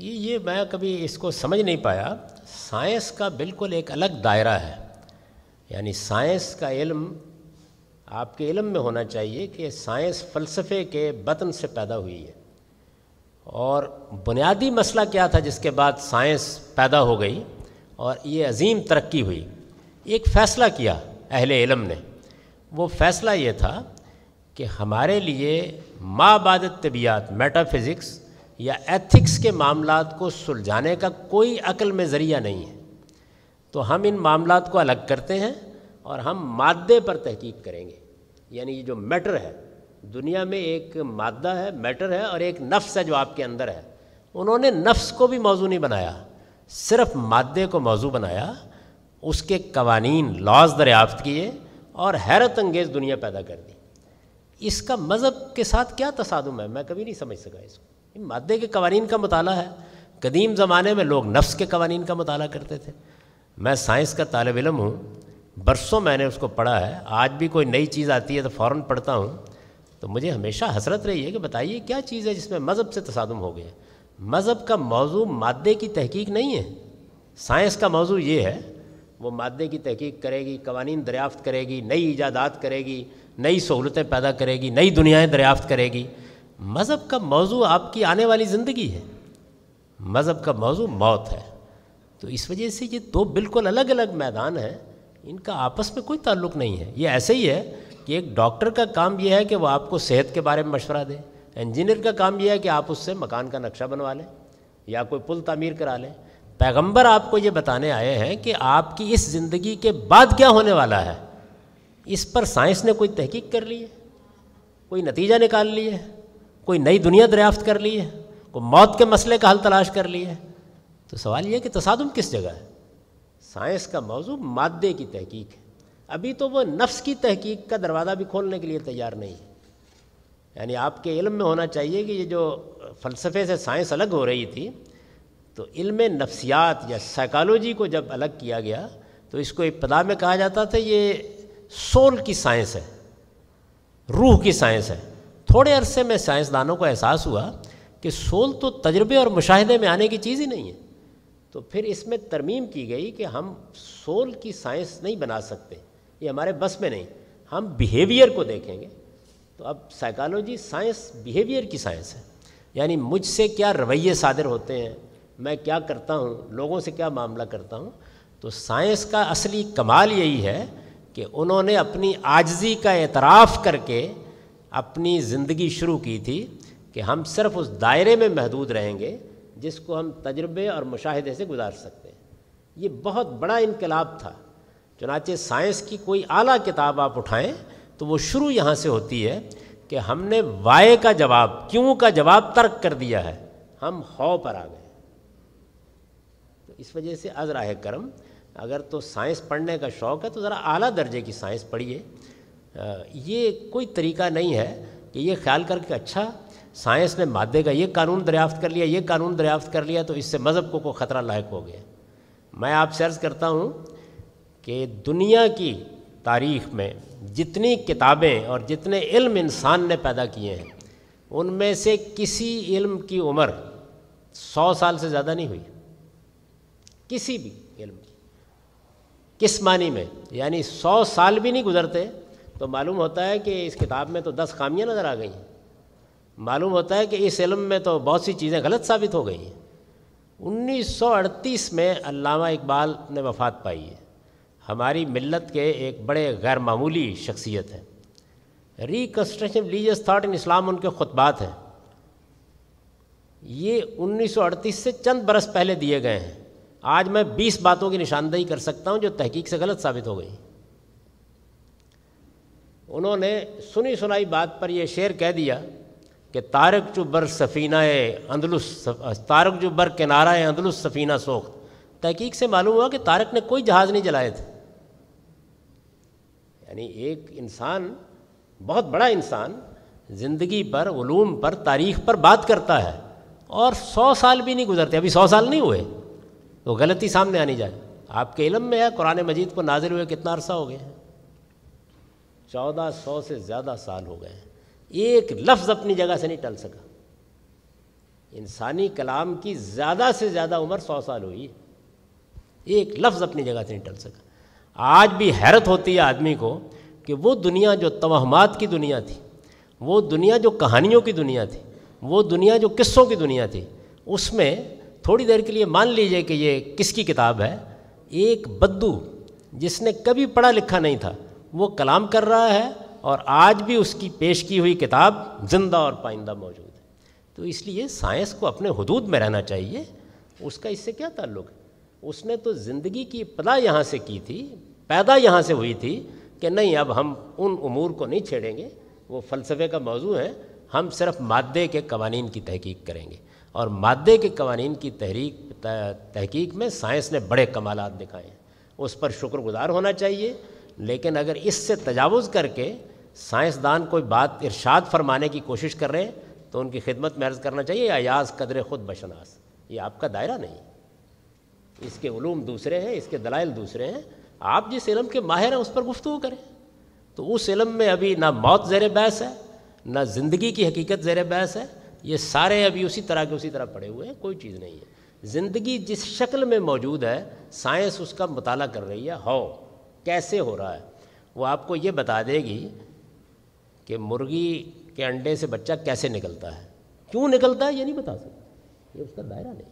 ये ये मैं कभी इसको समझ नहीं पाया साइंस का बिल्कुल एक अलग दायरा है यानी साइंस का इल्म आपके इल्म में होना चाहिए कि साइंस फ़लसफ़े के बतन से पैदा हुई है और बुनियादी मसला क्या था जिसके बाद साइंस पैदा हो गई और ये अजीम तरक्की हुई एक फ़ैसला किया अहले इलम ने वो फ़ैसला ये था कि हमारे लिए माबाद तबियात मेटाफिज़िक्स या एथिक्स के मामला को सुलझाने का कोई अकल में ज़रिया नहीं है तो हम इन मामला को अलग करते हैं और हम मादे पर तहकीक करेंगे यानी ये जो मैटर है दुनिया में एक मादा है मैटर है और एक नफ्स है जो आपके अंदर है उन्होंने नफ्स को भी मौजू नहीं बनाया सिर्फ मादे को मौजू बनाया उसके कवानीन लॉज दरियाफ्त किए और हैरत अंगेज़ दुनिया पैदा कर दी इसका मज़हब के साथ क्या तसादम है मैं कभी नहीं समझ सका इसको मादे के कवानीन का मताल है कदीम ज़माने में लोग नफ्स के कवानीन का मताल करते थे मैं साइंस का तालब इलम हूँ बरसों मैंने उसको पढ़ा है आज भी कोई नई चीज़ आती है तो फ़ौर पढ़ता हूँ तो मुझे हमेशा हसरत रही है कि बताइए क्या चीज़ है जिसमें मज़हब से तसादम हो गया मज़हब का मौजू मादे की तहकीक नहीं है साइंस का मौजू ये है वो मादे की तहकीक करेगी कवानीन दरियाफ़्त करेगी नई ईजादात करेगी नई सहूलतें पैदा करेगी नई दुनियाएँ दरियाफ़्त करेगी मज़हब का मौजू आपकी आने वाली ज़िंदगी है मज़हब का मौजू मौत है तो इस वजह से ये दो बिल्कुल अलग अलग मैदान हैं इनका आपस में कोई ताल्लुक नहीं है ये ऐसे ही है कि एक डॉक्टर का काम यह है कि वह आपको सेहत के बारे में मशवरा दे इंजीनियर का काम यह है कि आप उससे मकान का नक्शा बनवा लें या कोई पुल तमीर करा लें पैगंबर आपको ये बताने आए हैं कि आपकी इस ज़िंदगी के बाद क्या होने वाला है इस पर साइंस ने कोई तहकीक कर ली है कोई नतीजा निकाल लिया है कोई नई दुनिया दरियाफ्त कर ली है कोई मौत के मसले का हल तलाश कर ली है तो सवाल यह कि तसादम किस जगह है साइंस का मौजू मादे की तहकीक है अभी तो वह नफ्स की तहकीक का दरवाज़ा भी खोलने के लिए तैयार नहीं है यानी आपके इल्म में होना चाहिए कि ये जो फ़लसफ़े से साइंस अलग हो रही थी तो इल्म नफ्सियात या साइकालोजी को जब अलग किया गया तो इसको इब्तदा में कहा जाता था ये सोल की साइंस है रूह की साइंस है थोड़े अरसे में साइंसदानों को एहसास हुआ कि सोल तो तजर्बे और मुशाहदे में आने की चीज़ ही नहीं है तो फिर इसमें तरमीम की गई कि हम सोल की साइंस नहीं बना सकते ये हमारे बस में नहीं हम बिहेवियर को देखेंगे तो अब साइकोलॉजी साइंस बिहेवियर की साइंस है यानी मुझसे क्या रवैये सादर होते हैं मैं क्या करता हूँ लोगों से क्या मामला करता हूँ तो साइंस का असली कमाल यही है कि उन्होंने अपनी आजजी का एतराफ़ करके अपनी ज़िंदगी शुरू की थी कि हम सिर्फ उस दायरे में महदूद रहेंगे जिसको हम तजर्बे और मुशाहदे से गुजार सकते हैं ये बहुत बड़ा इनकलाब था चुनाचे साइंस की कोई आला किताब आप उठाएं तो वो शुरू यहाँ से होती है कि हमने वाय का जवाब क्यों का जवाब तर्क कर दिया है हम हौ पर आ गए तो इस वजह से अजरा करम अगर तो साइंस पढ़ने का शौक़ है तो ज़रा आला दर्जे की साइंस पढ़िए ये कोई तरीका नहीं है कि ये ख्याल करके अच्छा साइंस ने मादे का ये कानून दरियाफ्त कर लिया ये कानून दरियाफ्त कर लिया तो इससे मज़हब को को ख़तरा लायक हो गया मैं आपसे अर्ज़ करता हूँ कि दुनिया की तारीख़ में जितनी किताबें और जितने इल्म इंसान ने पैदा किए हैं उनमें से किसी इल्म की उम्र सौ साल से ज़्यादा नहीं हुई किसी भी इल्म की किस मानी में यानी सौ साल भी नहीं गुजरते तो मालूम होता है कि इस किताब में तो दस खामियां नज़र आ गई हैं मालूम होता है कि इस इलम में तो बहुत सी चीज़ें गलत साबित हो गई हैं 1938 में अल्लामा इकबाल ने वफ़ात पाई है हमारी मिलत के एक बड़े गैर मामूली शख्सियत हैं reconstruction religious thought in Islam उनके खुतबात हैं ये 1938 से चंद बरस पहले दिए गए हैं आज मैं 20 बातों की निशानदेही कर सकता हूँ जो तहकीक से गलत साबित हो गई उन्होंने सुनी सुनाई बात पर यह शेर कह दिया कि तारक जो बर सफ़ीना अंदलुस तारक जो बर किनारा है अंदलुस सफ़ीना सोख तहकीक से मालूम हुआ कि तारक ने कोई जहाज़ नहीं जलाए थे यानी एक इंसान बहुत बड़ा इंसान ज़िंदगी पर ूम पर तारीख पर बात करता है और सौ साल भी नहीं गुजरते अभी सौ साल नहीं हुए तो गलती सामने आनी जाए आपके इलम में है कुरान मजीद को नाजिल हुए कितना अरसा हो गया है चौदह सौ से ज़्यादा साल हो गए हैं एक लफ्ज़ अपनी जगह से नहीं टल सका इंसानी कलाम की ज़्यादा से ज़्यादा उम्र सौ साल हुई एक लफ्ज़ अपनी जगह से नहीं टल सका आज भी हैरत होती है आदमी को कि वो दुनिया जो तोहमात की दुनिया थी वो दुनिया जो कहानियों की दुनिया थी वो दुनिया जो किस्सों की दुनिया थी उसमें थोड़ी देर के लिए मान लीजिए कि ये किसकी किताब है एक बद्दू जिसने कभी पढ़ा लिखा नहीं था वो कलाम कर रहा है और आज भी उसकी पेश की हुई किताब जिंदा और पाइंदा मौजूद है तो इसलिए साइंस को अपने हदूद में रहना चाहिए उसका इससे क्या ताल्लुक है उसने तो ज़िंदगी की पदा यहाँ से की थी पैदा यहाँ से हुई थी कि नहीं अब हम उन उमूर को नहीं छेड़ेंगे वो फ़लसफ़े का मौजू है हम सिर्फ मादे के कवानीन की तहकीक करेंगे और मादे के कवानीन की तहरीक तहकीक में साइंस ने बड़े कमालत दिखाए हैं उस पर शुक्रगुजार होना चाहिए लेकिन अगर इससे तजावज़ करके साइंसदान कोई बात इरशाद फरमाने की कोशिश कर रहे हैं तो उनकी खिदमत में अर्ज़ करना चाहिए अयाज कदर ख़ुद बशनास ये आपका दायरा नहीं इसके ूम दूसरे हैं इसके दलाइल दूसरे हैं आप जिस इलम के माहिर हैं उस पर गुफ्तु करें तो उस इलम में अभी ना मौत ज़ेर बहस है ना ज़िंदगी की हकीकत ज़ेर बहस है ये सारे अभी उसी तरह के उसी तरह पड़े हुए हैं कोई चीज़ नहीं है ज़िंदगी जिस शक्ल में मौजूद है साइंस उसका मताल कर रही है हाउ कैसे हो रहा है वो आपको ये बता देगी कि मुर्गी के अंडे से बच्चा कैसे निकलता है क्यों निकलता है ये नहीं बता सकता ये उसका दायरा नहीं